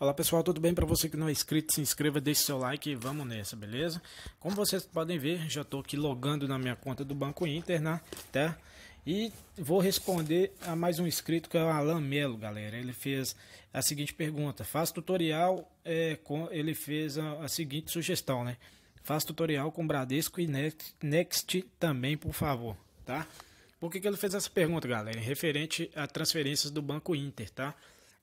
Olá pessoal, tudo bem? Para você que não é inscrito, se inscreva, deixe seu like e vamos nessa, beleza? Como vocês podem ver, já estou aqui logando na minha conta do Banco Inter, né? Tá? E vou responder a mais um inscrito que é o Alan Melo, galera. Ele fez a seguinte pergunta: faz tutorial? É, com... Ele fez a, a, seguinte sugestão, né? Faz tutorial com Bradesco e Next, Next também, por favor, tá? Por que, que ele fez essa pergunta, galera? referente a transferências do Banco Inter, tá?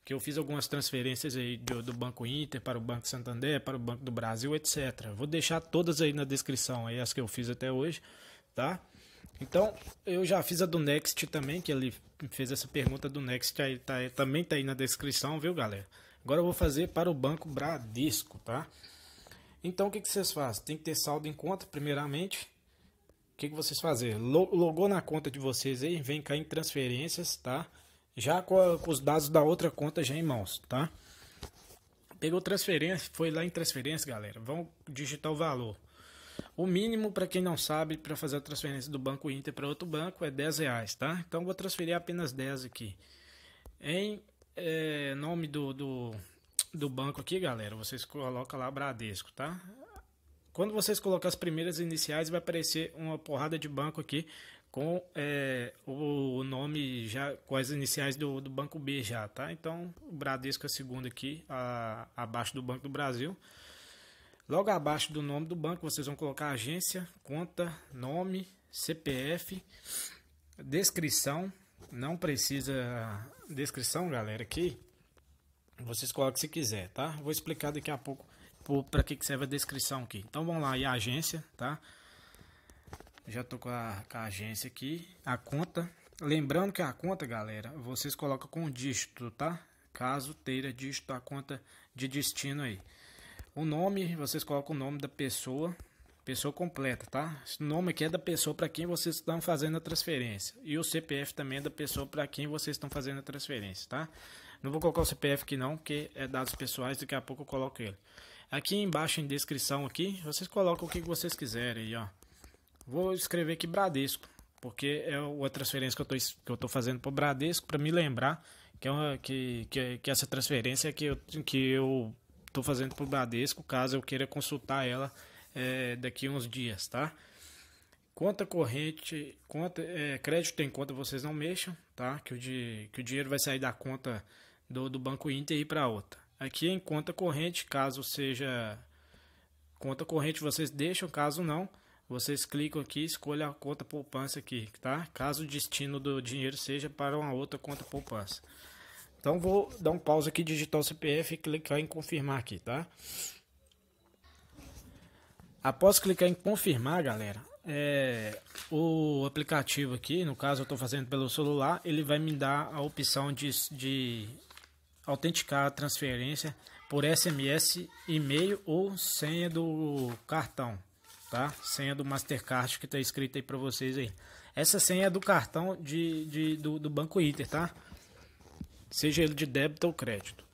que eu fiz algumas transferências aí do, do, Banco Inter para o Banco Santander, para o Banco do Brasil, etc. Vou deixar todas aí na descrição, aí as que eu fiz até hoje, tá? Então, eu já fiz a do Next também, que ele fez essa pergunta do Next, aí tá, também tá aí na descrição, viu, galera? Agora eu vou fazer para o Banco Bradesco, tá? Então, o que, que vocês fazem? Tem que ter saldo em conta, primeiramente. O que, que vocês fazem? Logou na conta de vocês aí, vem cá em transferências, Tá? já com, a, com os dados da outra conta já em mãos, tá? Pegou transferência, foi lá em transferência, galera. Vão digitar o valor. O mínimo, para quem não sabe, para fazer a transferência do Banco Inter para outro banco é 10 reais, tá? Então vou transferir apenas 10 aqui. Em é, nome do, do, do banco aqui, galera, vocês colocam lá Bradesco, tá? Quando vocês colocam as primeiras iniciais, vai aparecer uma porrada de banco aqui com é, o nome já com as iniciais do, do, Banco B já, tá? Então, o Bradesco é segundo aqui, a, abaixo do Banco do Brasil. Logo abaixo do nome do banco, vocês vão colocar agência, conta, nome, CPF, descrição. Não precisa descrição, galera, aqui. Vocês colocam se quiser, tá? Vou explicar daqui a pouco para que, que serve a descrição aqui. Então, vamos lá, e a agência, tá? Já tô com a, com a agência aqui, a conta. Lembrando que a conta, galera, vocês colocam com dígito, tá? Caso teira dígito a conta de destino aí. O nome, vocês colocam o nome da pessoa, pessoa completa, tá? Esse nome aqui é da pessoa para quem vocês estão fazendo a transferência. E o CPF também é da pessoa para quem vocês estão fazendo a transferência, tá? Não vou colocar o CPF aqui não, porque é dados pessoais, daqui a pouco eu coloco ele. Aqui embaixo em descrição aqui, vocês colocam o que vocês quiserem aí, ó. Vou escrever aqui Bradesco, porque é a transferência que eu estou que eu tô fazendo para o Bradesco para me lembrar que, é uma, que, que, que, essa transferência que eu que eu estou fazendo para o Bradesco, caso eu queira consultar ela é, daqui uns dias, tá? Conta corrente, conta, é, crédito em conta vocês não mexam, tá? Que o, de, que o dinheiro vai sair da conta do, do Banco Inter e ir para outra. Aqui em conta corrente, caso seja conta corrente vocês deixam, caso não, vocês clicam aqui e escolham a conta poupança aqui, tá? Caso o destino do dinheiro seja para uma outra conta poupança. Então vou dar um pause aqui, digitar o CPF e clicar em confirmar aqui, tá? Após clicar em confirmar, galera, é, o aplicativo aqui, no caso eu estou fazendo pelo celular, ele vai me dar a opção de, de autenticar a transferência por SMS, e-mail ou senha do cartão tá? Senha do Mastercard que tá escrita aí para vocês aí. Essa senha é do cartão de, de do, do, Banco Inter, tá? Seja ele de débito ou crédito.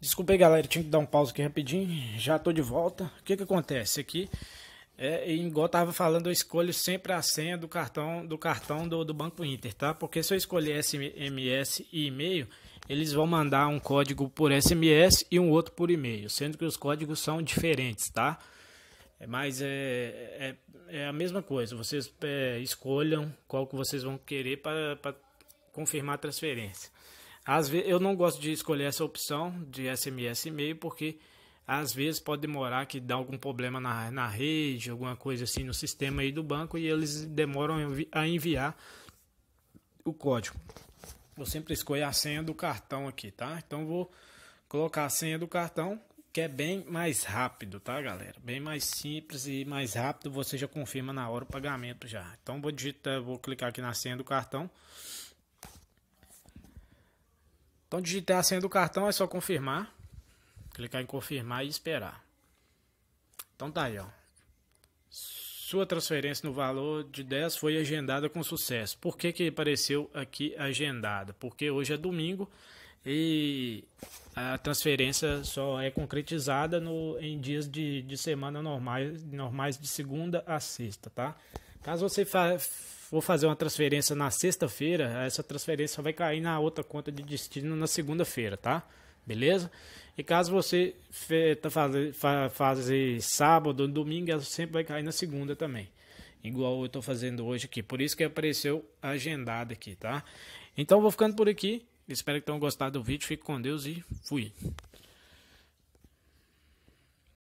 Desculpa aí, galera, tinha que dar um pause aqui rapidinho. Já tô de volta. O que que acontece aqui? É, igual eu tava falando, eu escolho sempre a senha do cartão do cartão do, do Banco Inter, tá? Porque se eu escolher SMS e e-mail, eles vão mandar um código por SMS e um outro por e-mail, sendo que os códigos são diferentes, tá? É, mas é, é, é a mesma coisa, vocês é, escolham qual que vocês vão querer para confirmar a transferência. Às vezes, eu não gosto de escolher essa opção de SMS e e-mail porque às vezes pode demorar que dá algum problema na, na rede, alguma coisa assim no sistema aí do banco e eles demoram a enviar o código. vou sempre escolher a senha do cartão aqui, tá? Então vou colocar a senha do cartão, que é bem mais rápido, tá, galera? Bem mais simples e mais rápido, você já confirma na hora o pagamento já. Então vou digitar, vou clicar aqui na senha do cartão. Então digitar a senha do cartão é só confirmar clicar em confirmar e esperar. Então tá aí, ó. Sua transferência no valor de 10 foi agendada com sucesso. Por que que apareceu aqui agendada? Porque hoje é domingo e a transferência só é concretizada no, em dias de, de semana normais, normais de segunda a sexta, tá? Caso você fa for fazer uma transferência na sexta-feira, essa transferência vai cair na outra conta de destino na segunda-feira, tá? beleza? E caso você tá fazer fa fazer sábado, domingo, ela sempre vai cair na segunda também. Igual eu estou fazendo hoje aqui. Por isso que apareceu agendado aqui, tá? Então vou ficando por aqui. Espero que tenham gostado do vídeo. Fique com Deus e fui.